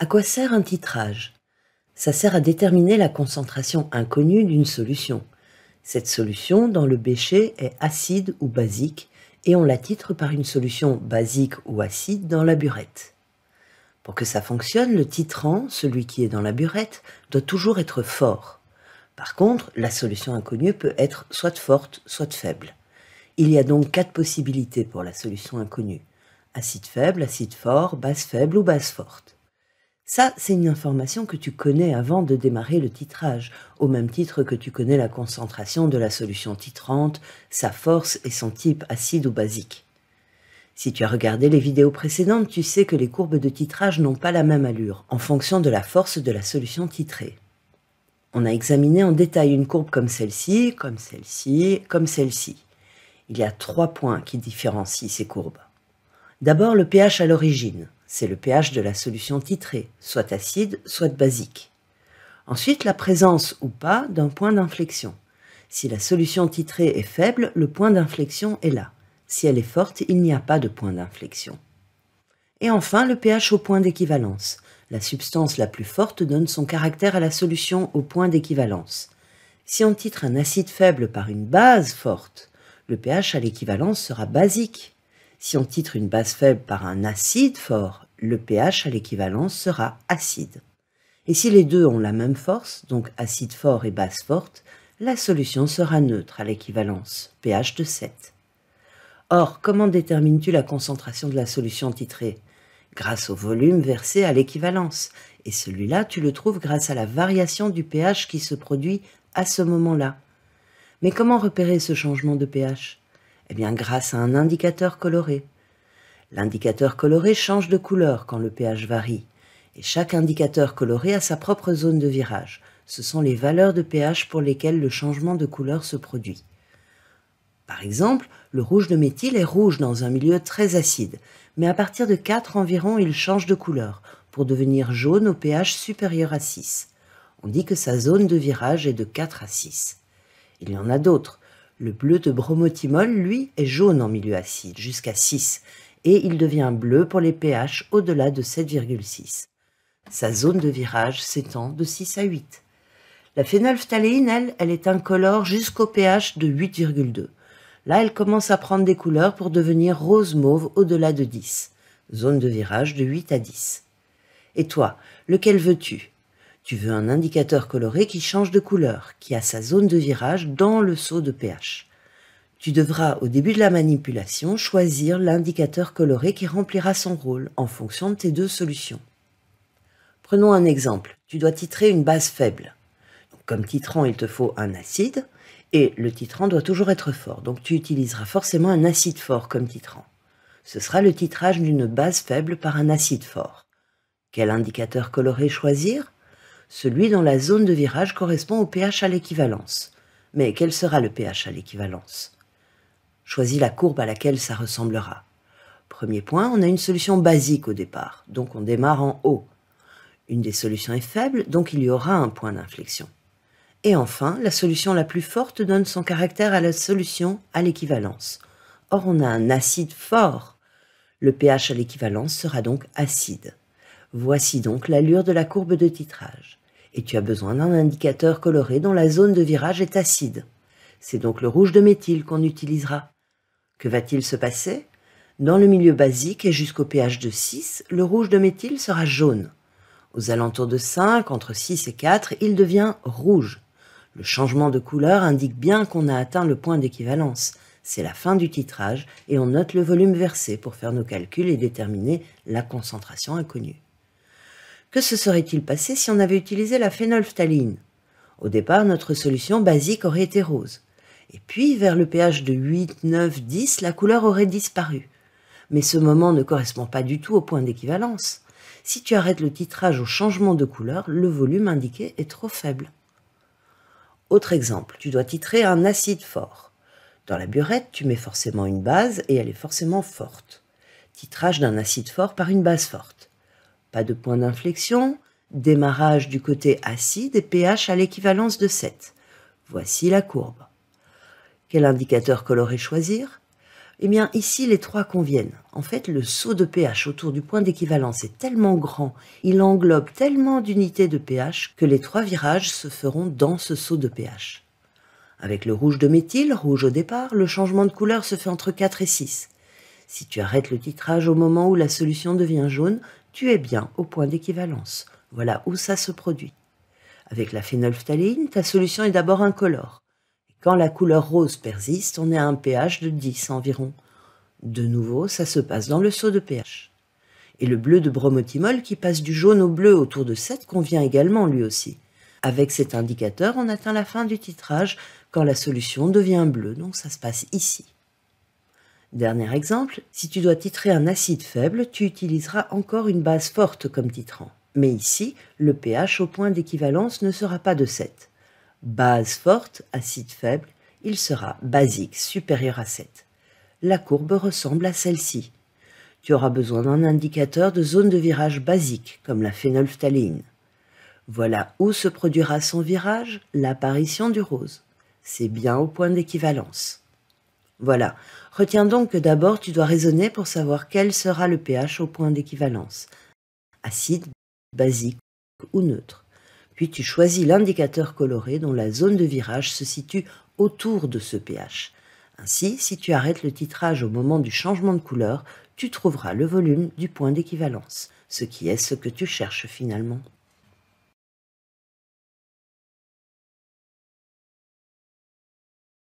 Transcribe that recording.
À quoi sert un titrage Ça sert à déterminer la concentration inconnue d'une solution. Cette solution dans le bécher est acide ou basique et on la titre par une solution basique ou acide dans la burette. Pour que ça fonctionne, le titrant, celui qui est dans la burette, doit toujours être fort. Par contre, la solution inconnue peut être soit forte, soit faible. Il y a donc quatre possibilités pour la solution inconnue. Acide faible, acide fort, base faible ou base forte. Ça, c'est une information que tu connais avant de démarrer le titrage, au même titre que tu connais la concentration de la solution titrante, sa force et son type acide ou basique. Si tu as regardé les vidéos précédentes, tu sais que les courbes de titrage n'ont pas la même allure, en fonction de la force de la solution titrée. On a examiné en détail une courbe comme celle-ci, comme celle-ci, comme celle-ci. Il y a trois points qui différencient ces courbes. D'abord le pH à l'origine. C'est le pH de la solution titrée, soit acide, soit basique. Ensuite, la présence ou pas d'un point d'inflexion. Si la solution titrée est faible, le point d'inflexion est là. Si elle est forte, il n'y a pas de point d'inflexion. Et enfin, le pH au point d'équivalence. La substance la plus forte donne son caractère à la solution au point d'équivalence. Si on titre un acide faible par une base forte, le pH à l'équivalence sera basique. Si on titre une base faible par un acide fort, le pH à l'équivalence sera acide. Et si les deux ont la même force, donc acide fort et base forte, la solution sera neutre à l'équivalence, pH de 7. Or, comment détermines-tu la concentration de la solution titrée Grâce au volume versé à l'équivalence, et celui-là, tu le trouves grâce à la variation du pH qui se produit à ce moment-là. Mais comment repérer ce changement de pH eh bien, grâce à un indicateur coloré. L'indicateur coloré change de couleur quand le pH varie, et chaque indicateur coloré a sa propre zone de virage. Ce sont les valeurs de pH pour lesquelles le changement de couleur se produit. Par exemple, le rouge de méthyle est rouge dans un milieu très acide, mais à partir de 4 environ, il change de couleur pour devenir jaune au pH supérieur à 6. On dit que sa zone de virage est de 4 à 6. Il y en a d'autres. Le bleu de bromothymol, lui, est jaune en milieu acide, jusqu'à 6, et il devient bleu pour les pH au-delà de 7,6. Sa zone de virage s'étend de 6 à 8. La phénolphtaléine elle, elle est incolore jusqu'au pH de 8,2. Là, elle commence à prendre des couleurs pour devenir rose-mauve au-delà de 10. Zone de virage de 8 à 10. Et toi, lequel veux-tu tu veux un indicateur coloré qui change de couleur, qui a sa zone de virage dans le saut de pH. Tu devras, au début de la manipulation, choisir l'indicateur coloré qui remplira son rôle en fonction de tes deux solutions. Prenons un exemple. Tu dois titrer une base faible. comme titrant, il te faut un acide, et le titrant doit toujours être fort, donc tu utiliseras forcément un acide fort comme titrant. Ce sera le titrage d'une base faible par un acide fort. Quel indicateur coloré choisir celui dont la zone de virage correspond au pH à l'équivalence. Mais quel sera le pH à l'équivalence Choisis la courbe à laquelle ça ressemblera. Premier point, on a une solution basique au départ, donc on démarre en haut. Une des solutions est faible, donc il y aura un point d'inflexion. Et enfin, la solution la plus forte donne son caractère à la solution à l'équivalence. Or, on a un acide fort. Le pH à l'équivalence sera donc acide. Voici donc l'allure de la courbe de titrage. Et tu as besoin d'un indicateur coloré dont la zone de virage est acide. C'est donc le rouge de méthyle qu'on utilisera. Que va-t-il se passer Dans le milieu basique et jusqu'au pH de 6, le rouge de méthyle sera jaune. Aux alentours de 5, entre 6 et 4, il devient rouge. Le changement de couleur indique bien qu'on a atteint le point d'équivalence. C'est la fin du titrage et on note le volume versé pour faire nos calculs et déterminer la concentration inconnue. Que se serait-il passé si on avait utilisé la phénolphtaline Au départ, notre solution basique aurait été rose. Et puis, vers le pH de 8, 9, 10, la couleur aurait disparu. Mais ce moment ne correspond pas du tout au point d'équivalence. Si tu arrêtes le titrage au changement de couleur, le volume indiqué est trop faible. Autre exemple, tu dois titrer un acide fort. Dans la burette, tu mets forcément une base et elle est forcément forte. Titrage d'un acide fort par une base forte. Pas de point d'inflexion, démarrage du côté acide et pH à l'équivalence de 7. Voici la courbe. Quel indicateur coloré choisir Eh bien ici les trois conviennent. En fait le saut de pH autour du point d'équivalence est tellement grand, il englobe tellement d'unités de pH que les trois virages se feront dans ce saut de pH. Avec le rouge de méthyle, rouge au départ, le changement de couleur se fait entre 4 et 6. Si tu arrêtes le titrage au moment où la solution devient jaune, tu es bien au point d'équivalence. Voilà où ça se produit. Avec la phénolphthaline ta solution est d'abord incolore. quand la couleur rose persiste, on est à un pH de 10 environ. De nouveau, ça se passe dans le saut de pH. Et le bleu de bromothymol qui passe du jaune au bleu autour de 7 convient également lui aussi. Avec cet indicateur, on atteint la fin du titrage quand la solution devient bleue, donc ça se passe ici. Dernier exemple, si tu dois titrer un acide faible, tu utiliseras encore une base forte comme titrant. Mais ici, le pH au point d'équivalence ne sera pas de 7. Base forte, acide faible, il sera basique supérieur à 7. La courbe ressemble à celle-ci. Tu auras besoin d'un indicateur de zone de virage basique, comme la phénolphtaline. Voilà où se produira son virage l'apparition du rose. C'est bien au point d'équivalence. Voilà. Retiens donc que d'abord tu dois raisonner pour savoir quel sera le pH au point d'équivalence, acide, basique ou neutre. Puis tu choisis l'indicateur coloré dont la zone de virage se situe autour de ce pH. Ainsi, si tu arrêtes le titrage au moment du changement de couleur, tu trouveras le volume du point d'équivalence, ce qui est ce que tu cherches finalement.